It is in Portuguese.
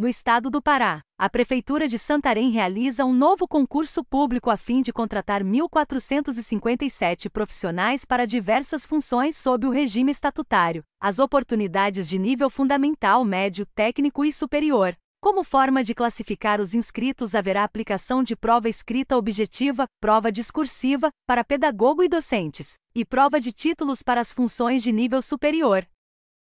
No estado do Pará, a Prefeitura de Santarém realiza um novo concurso público a fim de contratar 1.457 profissionais para diversas funções sob o regime estatutário. As oportunidades de nível fundamental, médio, técnico e superior. Como forma de classificar os inscritos, haverá aplicação de prova escrita objetiva, prova discursiva, para pedagogo e docentes, e prova de títulos para as funções de nível superior.